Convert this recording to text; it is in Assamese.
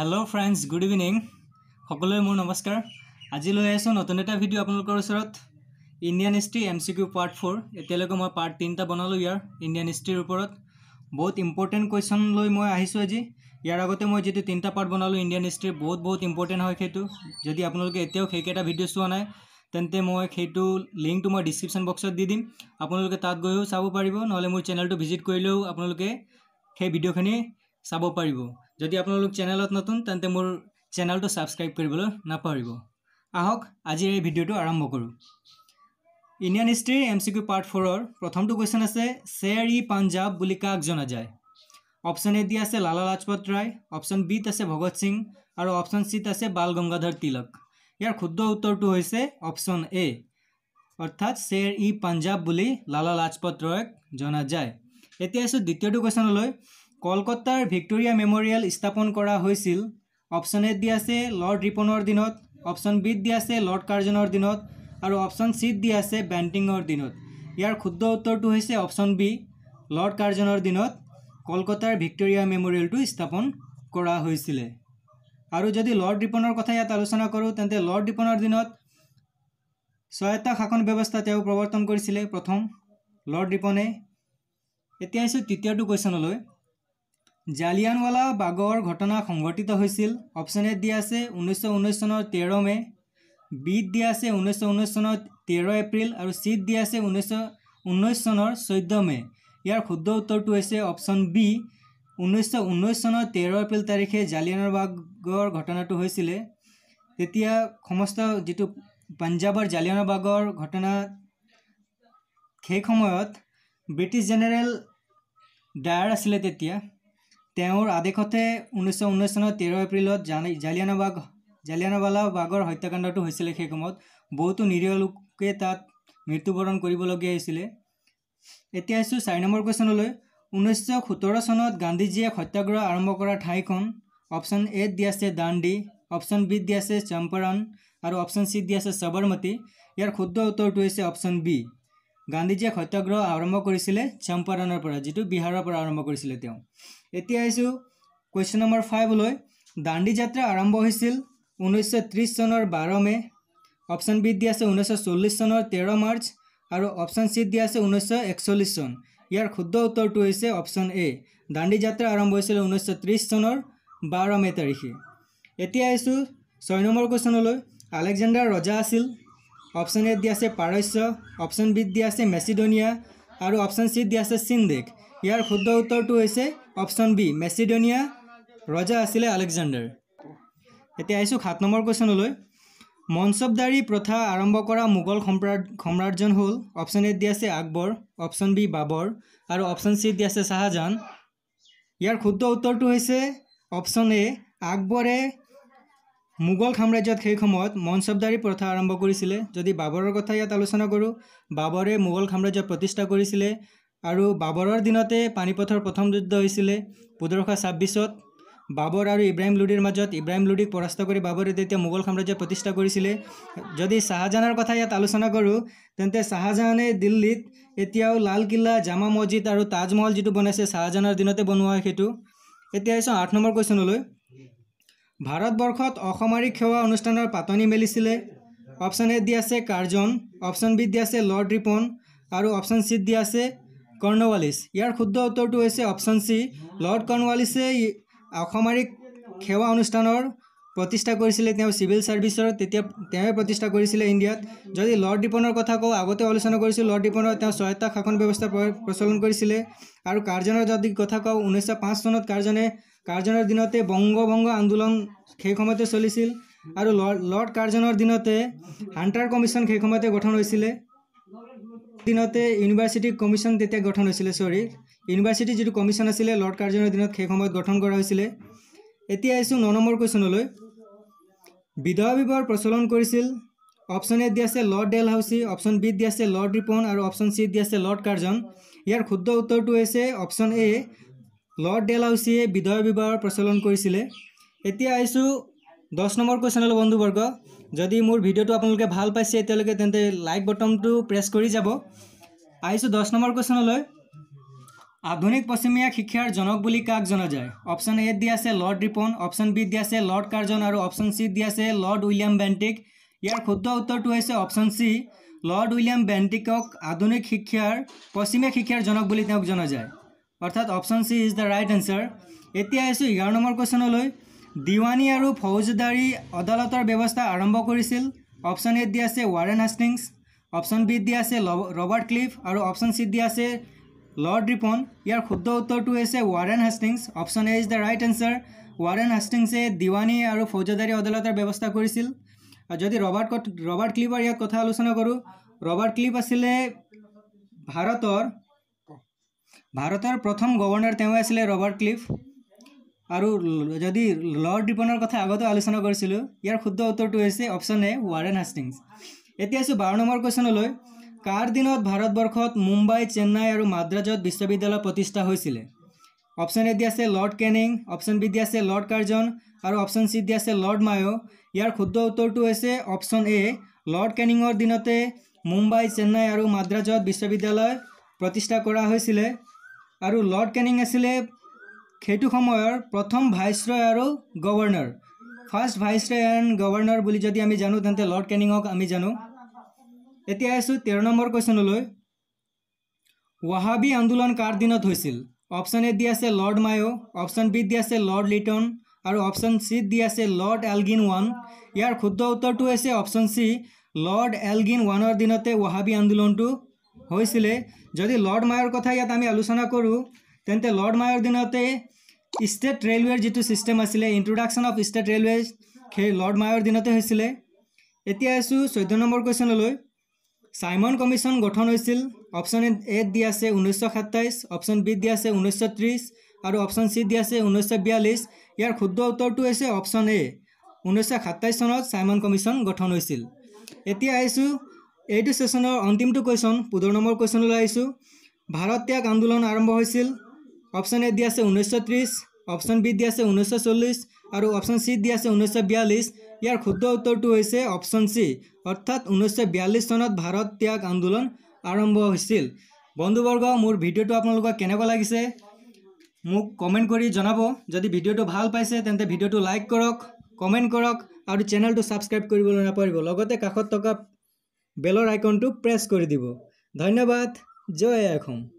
হেল্ল' ফ্ৰেণ্ডছ গুড ইভিনিং সকলোৱে মোৰ নমস্কাৰ আজি লৈ আহিছোঁ নতুন এটা ভিডিঅ' আপোনালোকৰ ওচৰত Indian history M C Q part four এতিয়ালৈকে মই পাৰ্ট তিনিটা বনালোঁ ইয়াৰ ইণ্ডিয়ান হিষ্ট্ৰীৰ ওপৰত বহুত ইম্পৰ্টেণ্ট কুৱেশ্যন লৈ মই আহিছোঁ আজি ইয়াৰ আগতে মই যিটো তিনিটা পাৰ্ট বনালোঁ ইণ্ডিয়ান হিষ্ট্ৰীৰ বহুত বহুত ইম্পৰ্টেণ্ট হয় সেইটো যদি আপোনালোকে এতিয়াও সেইকেইটা ভিডিঅ' চোৱা নাই তেন্তে মই সেইটো লিংকটো মই ডিছক্ৰিপশ্যন বক্সত দি দিম আপোনালোকে তাত গৈও চাব পাৰিব নহ'লে মোৰ চেনেলটো ভিজিট কৰিলেও আপোনালোকে সেই ভিডিঅ'খিনি চাব পাৰিব যদি আপোনালোক চেনেলত নতুন তেন্তে মোৰ চেনেলটো ছাবস্ক্ৰাইব কৰিবলৈ নাপাহৰিব আহক আজিৰ এই ভিডিঅ'টো আৰম্ভ কৰোঁ ইণ্ডিয়ান হিষ্ট্ৰীৰ এম চি কিউ পাৰ্ট ফ'ৰৰ প্ৰথমটো কুৱেশ্যন আছে শ্বেৰ ই পাঞ্জাৱ বুলি কাক জনা যায় অপশ্যন এ দি আছে লালা লাজপত ৰায় অপশ্যন বিত আছে ভগত সিং আৰু অপশ্যন চিত আছে বাল গংগাধৰ তিলক ইয়াৰ শুদ্ধ উত্তৰটো হৈছে অপশ্যন এ অৰ্থাৎ শ্বেৰ ই পাঞ্জাৱ বুলি লালা লাজপত ৰায়ক জনা যায় এতিয়া আছোঁ দ্বিতীয়টো কুৱেশ্যনলৈ কলকাতাৰ ভিক্টোৰিয়া মেমৰিয়েল স্থাপন কৰা হৈছিল অপশ্যন এ দি আছে লৰ্ড ৰিপনৰ দিনত অপশ্যন বিত দি আছে লৰ্ড কাৰ্জনৰ দিনত আৰু অপশ্যন চিত দি আছে বেণ্টিঙৰ দিনত ইয়াৰ শুদ্ধ উত্তৰটো হৈছে অপশ্যন বি লৰ্ড কাৰ্জনৰ দিনত কলকাতাৰ ভিক্টৰিয়া মেমৰিয়েলটো স্থাপন কৰা হৈছিলে আৰু যদি লৰ্ড ৰিপনৰ কথা ইয়াত আলোচনা কৰোঁ তেন্তে লৰ্ড ৰিপনৰ দিনত ছয়টা শাসন ব্যৱস্থা তেওঁ প্ৰৱৰ্তন কৰিছিলে প্ৰথম লৰ্ড ৰিপনে এতিয়া আহিছোঁ তৃতীয়টো কুৱেশ্যনলৈ জালিয়ানৱালা বাগৰ ঘটনা সংঘটিত হৈছিল অপশ্যন এত দিয়া আছে ঊনৈছশ ঊনৈছ চনৰ তেৰ মে' বিত দিয়া আছে ঊনৈছশ ঊনৈছ চনৰ তেৰ এপ্ৰিল আৰু চিত দিয়া আছে ঊনৈছশ ঊনৈছ চনৰ চৈধ্য মে' ইয়াৰ শুদ্ধ উত্তৰটো হৈছে অপশ্যন বি ঊনৈছশ ঊনৈছ চনৰ তেৰ এপ্ৰিল তাৰিখে জালিয়ানৰ বাগৰ ঘটনাটো হৈছিলে তেতিয়া সমস্ত যিটো পাঞ্জাৱৰ জালিয়ানৰ বাগৰ ঘটনা সেই সময়ত ব্ৰিটিছ জেনেৰেল ডায়াৰ আছিলে তেতিয়া তেওঁৰ আদেশতে ঊনৈছশ ঊনৈছ চনৰ তেৰ এপ্ৰিলত জালি জালিয়ানাবাগ জালিয়ানাবালা বাগৰ হত্যাকাণ্ডটো হৈছিলে সেই সময়ত বহুতো নিৰীহ লোকে তাত মৃত্যুবৰণ কৰিবলগীয়া হৈছিলে এতিয়া আহিছোঁ চাৰি নম্বৰ কুৱেশ্যনলৈ ঊনৈছশ সোতৰ চনত গান্ধীজীয়ে সত্যাগ্ৰহ আৰম্ভ কৰা ঠাইখন অপশ্যন এত দিয়া আছে দাণ্ডি অপশ্যন বিত দি আছে চম্পাৰণ আৰু অপশ্যন চিত দি আছে চবৰমতী ইয়াৰ শুদ্ধ উত্তৰটো হৈছে অপশ্যন বি গান্ধীজীয়ে সত্যাগ্ৰহ আৰম্ভ কৰিছিলে চম্পাৰণৰ পৰা যিটো বিহাৰৰ পৰা আৰম্ভ কৰিছিলে তেওঁ এতিয়া আহিছোঁ কুৱেশ্যন নম্বৰ ফাইভলৈ দাণ্ডি যাত্ৰা আৰম্ভ হৈছিল ঊনৈছশ ত্ৰিছ চনৰ বাৰ মে' অপশ্যন বিত দিয়া আছে ঊনৈছশ চল্লিছ চনৰ তেৰ মাৰ্চ আৰু অপশ্যন চিত দিয়া আছে ঊনৈছশ একচল্লিছ চন ইয়াৰ শুদ্ধ উত্তৰটো হৈছে অপশ্যন এ দাণ্ডি যাত্ৰা আৰম্ভ হৈছিল ঊনৈছশ ত্ৰিছ চনৰ বাৰ মে' তাৰিখে এতিয়া আহিছোঁ ছয় নম্বৰ কুৱেশ্যনলৈ আলেকজেণ্ডাৰ ৰজা আছিল অপশ্যন এত দিয়া আছে পাৰস্য অপশ্যন বি দিয়া আছে মেচিডনিয়া আৰু অপশ্যন চিত দিয়া আছে চিন্দেক ইয়াৰ শুদ্ধ উত্তৰটো হৈছে অপশ্যন বি মেচিডনিয়া ৰজা আছিলে আলেকজেণ্ডাৰ এতিয়া আহিছোঁ সাত নম্বৰ কুৱেশ্যনলৈ মনচবদাৰী প্ৰথা আৰম্ভ কৰা মোগল সম্ৰাটজন হ'ল অপশ্যন এত দিয়া আছে আকবৰ অপশ্যন বি বাবৰ আৰু অপশ্যন চিত দিয়া আছে শ্বাহজাহান ইয়াৰ শুদ্ধ উত্তৰটো হৈছে অপশ্যন এ আকবৰে মোগল সাম্ৰাজ্যত সেই সময়ত মনচবদাৰী প্ৰথা আৰম্ভ কৰিছিলে যদি বাবৰৰ কথা ইয়াত আলোচনা কৰোঁ বাবৰে মোগল সাম্ৰাজ্য প্ৰতিষ্ঠা কৰিছিলে আৰু বাবৰৰ দিনতে পানীপথৰ প্ৰথম যুদ্ধ হৈছিলে পোন্ধৰশ ছাব্বিছত বাবৰ আৰু ইব্ৰাহিম লুডিৰ মাজত ইব্ৰাহিম লুডিক পৰাস্ত কৰি বাবৰে তেতিয়া মোগল সাম্ৰাজ্য প্ৰতিষ্ঠা কৰিছিলে যদি শ্বাহজাহানৰ কথা ইয়াত আলোচনা কৰোঁ তেন্তে শ্বাহজাহানে দিল্লীত এতিয়াও লাল কিল্লা জামা মছজিদ আৰু তাজমহল যিটো বনাইছে শ্বাহজাহানৰ দিনতে বনোৱা হয় সেইটো এতিয়া আহিছোঁ আঠ নম্বৰ কুৱেশ্যনলৈ ভাৰতবৰ্ষত অসামৰিক সেৱা অনুষ্ঠানৰ পাতনি মেলিছিলে অপশ্যন এ দি আছে কাৰ্জন অপশ্যন বি দি আছে লৰ্ড ৰিপন আৰু অপশ্যন চিত দি আছে কৰ্ণৱালিছ ইয়াৰ শুদ্ধ উত্তৰটো হৈছে অপশ্যন চি লৰ্ড কৰ্ণৱালিছে অসামৰিক সেৱা অনুষ্ঠানৰ প্ৰতিষ্ঠা কৰিছিলে তেওঁ চিভিল ছাৰ্ভিচৰ তেতিয়া তেওঁৱে প্ৰতিষ্ঠা কৰিছিলে ইণ্ডিয়াত যদি লৰ্ড ডিপনৰ কথা কওঁ আগতে আলোচনা কৰিছোঁ লৰ্ড ডিপনৰ তেওঁ স্বয়ত্তা শাসন ব্যৱস্থা প্ৰচলন কৰিছিলে আৰু কাৰ্জনৰ যদি কথা কওঁ ঊনৈছশ পাঁচ চনত কাৰ্জনে কাৰ্জনৰ দিনতে বংগভংগ আন্দোলন সেই সময়তে চলিছিল আৰু লৰ্ড কাৰ্জনৰ দিনতে হাণ্টাৰ কমিশ্যন সেই সময়তে গঠন হৈছিলে দিনতে ইউনিভাৰ্চিটি কমিশ্যন তেতিয়া গঠন হৈছিলে চৰি ইউনিভাৰ্চিটি যিটো কমিশ্যন আছিলে লৰ্ড কাৰ্জনৰ দিনত সেই সময়ত গঠন কৰা হৈছিলে এতিয়া আহিছোঁ ন নম্বৰ কুৱেশ্যনলৈ বিধৱা বিবাহৰ প্ৰচলন কৰিছিল অপশ্যন এ দি আছে লৰ্ড ডেল হাউচি অপশ্যন বিত দি আছে লৰ্ড ৰিপন আৰু অপশ্যন চিত দি আছে লৰ্ড কাৰ্জন ইয়াৰ শুদ্ধ উত্তৰটো হৈছে অপশ্যন এ লৰ্ড ডেল হাউচিয়ে বিধৱা বিবাহৰ প্ৰচলন কৰিছিলে এতিয়া আহিছোঁ দহ নম্বৰ কুৱেশ্যনলৈ বন্ধুবৰ্গ যদি মোৰ ভিডিঅ'টো আপোনালোকে ভাল পাইছে তেওঁলোকে তেন্তে লাইক বটনটো প্ৰেছ কৰি যাব আহিছোঁ দহ নম্বৰ কুৱেশ্যনলৈ আধুনিক পশ্চিমীয়া শিক্ষাৰ জনক বুলি কাক জনা যায় অপশ্যন এত দিয়া আছে লৰ্ড ৰিপন অপশ্যন বিত দিয়া আছে লৰ্ড কাৰ্জন আৰু অপশ্যন চিত দিয়া আছে লৰ্ড উইলিয়াম বেণ্টিক ইয়াৰ শুদ্ধ উত্তৰটো হৈছে অপশ্যন চি লৰ্ড উইলিয়াম বেণ্টিকক আধুনিক শিক্ষাৰ পশ্চিমীয়া শিক্ষাৰ জনক বুলি তেওঁক জনা যায় অৰ্থাৎ option C is the right answer এতিয়া আহিছোঁ এঘাৰ নম্বৰ কুৱেশ্যনলৈ দিৱানী আৰু ফৌজদাৰী আদালতৰ ব্যৱস্থা আৰম্ভ কৰিছিল অপশ্যন এত দিয়া আছে ৱাৰেন হাষ্টিংছ অপশ্যন বিত দিয়া আছে ৰবাৰ্ট ক্লিফ আৰু অপশ্যন চিত দিয়া আছে লৰ্ড ৰিপন ইয়াৰ ক্ষুদ্ৰ উত্তৰটি হয়েছে Warren Hastings option A is the right answer Warren হাস্টিংসে দিওয়ানি আর ফৌজদারি আদালতের ব্যবস্থা করেছিল যদি রবার্ট রবার্ট ক্লিপর ইয়াত কথা আলোচনা করো রবার্ট ক্লিপ আসলে ভারতর ভারতের প্রথম গভর্নর আসলে রবার্ট ক্লিফ আৰু যদি লর্ড ডিপনের কথা আগতে আলোচনা করেছিল ইয়ার ক্ষুদ্র উত্তরটি হয়েছে অপশন এ ওয়ারেন হাস্টিংস এতিয়া আছো বারো নম্বর কুয়েশনলৈ লো কাৰ দিনত ভাৰতবৰ্ষত মুম্বাই চেন্নাই আৰু মাদ্ৰাজত বিশ্ববিদ্যালয় প্ৰতিষ্ঠা হৈছিলে অপশ্যন এ দি আছে লৰ্ড কেনিং অপশ্যন বি দি আছে লৰ্ড কাৰ্জন আৰু অপশ্যন চি দি আছে লৰ্ড মায়ো ইয়াৰ শুদ্ধ উত্তৰটো হৈছে অপশ্যন এ লৰ্ড কেনিঙৰ দিনতে মুম্বাই চেন্নাই আৰু মাদ্ৰাজত বিশ্ববিদ্যালয় প্ৰতিষ্ঠা কৰা হৈছিলে আৰু লৰ্ড কেনিং আছিলে সেইটো সময়ৰ প্ৰথম ভাইচ ৰয় আৰু governor first viceroy and governor বুলি যদি আমি জানো তেন্তে লৰ্ড কেনিঙক আমি জানো এতিয়া আহিছোঁ তেৰ নম্বৰ কুৱেশ্যনলৈ ৱাহাবি আন্দোলন কাৰ দিনত হৈছিল অপশ্যন এ দি আছে লৰ্ড মায়ো অপশ্যন বি দি আছে লৰ্ড লিটন আৰু অপশ্যন চিত দি আছে লৰ্ড এলগিন ওৱান ইয়াৰ শুদ্ধ উত্তৰটো হৈছে অপশ্যন চি লৰ্ড এলগিন ওৱানৰ দিনতে ৱাহাবি আন্দোলনটো হৈছিলে যদি লৰ্ড মায়ৰ কথা ইয়াত আমি আলোচনা কৰোঁ তেন্তে লৰ্ড মায়ৰ দিনতে ষ্টেট ৰেলৱেৰ যিটো ছিষ্টেম আছিলে ইণ্ট্ৰডাকশ্যন অফ ষ্টেট ৰেলৱেজ সেই লৰ্ড মায়ৰ দিনতে হৈছিলে এতিয়া আহিছোঁ চৈধ্য নম্বৰ কুৱেশ্যনলৈ চাইমন কমিশ্যন গঠন হৈছিল অপশ্যন এ এত দিয়া আছে ঊনৈছশ সাতাইছ অপশ্যন বিত দিয়া আছে ঊনৈছশ ত্ৰিছ আৰু অপশ্যন চিত দিয়া আছে ঊনৈছশ বিয়াল্লিছ ইয়াৰ শুদ্ধ উত্তৰটো হৈছে অপশ্যন এ ঊনৈছশ সাতাইছ চনত চাইমন কমিশ্যন গঠন হৈছিল এতিয়া আহিছোঁ এইটো ছেশ্যনৰ অন্তিমটো কুৱেশ্যন পোন্ধৰ নম্বৰ কুৱেশ্যনলৈ আহিছোঁ ভাৰত ত্যাগ আন্দোলন আৰম্ভ হৈছিল অপশ্যন এ দিয়া আছে ঊনৈছশ ত্ৰিছ অপশ্যন বিত দিয়া আছে ঊনৈছশ চল্লিছ আৰু অপশ্যন চিত দিয়া আছে ঊনৈছশ বিয়াল্লিছ ইয়াৰ শুদ্ধ উত্তৰটো হৈছে অপশ্যন চি অৰ্থাৎ ঊনৈছশ বিয়াল্লিছ চনত ভাৰত ত্যাগ আন্দোলন আৰম্ভ হৈছিল বন্ধুবৰ্গ মোৰ ভিডিঅ'টো আপোনালোকক কেনেকুৱা লাগিছে মোক কমেণ্ট কৰি জনাব যদি ভিডিঅ'টো ভাল পাইছে তেন্তে ভিডিঅ'টো লাইক কৰক কমেণ্ট কৰক আৰু চেনেলটো ছাবস্ক্ৰাইব কৰিবলৈ নাপাৰিব লগতে কাষত থকা বেলৰ আইকনটো প্ৰেছ কৰি দিব ধন্যবাদ জয় অসম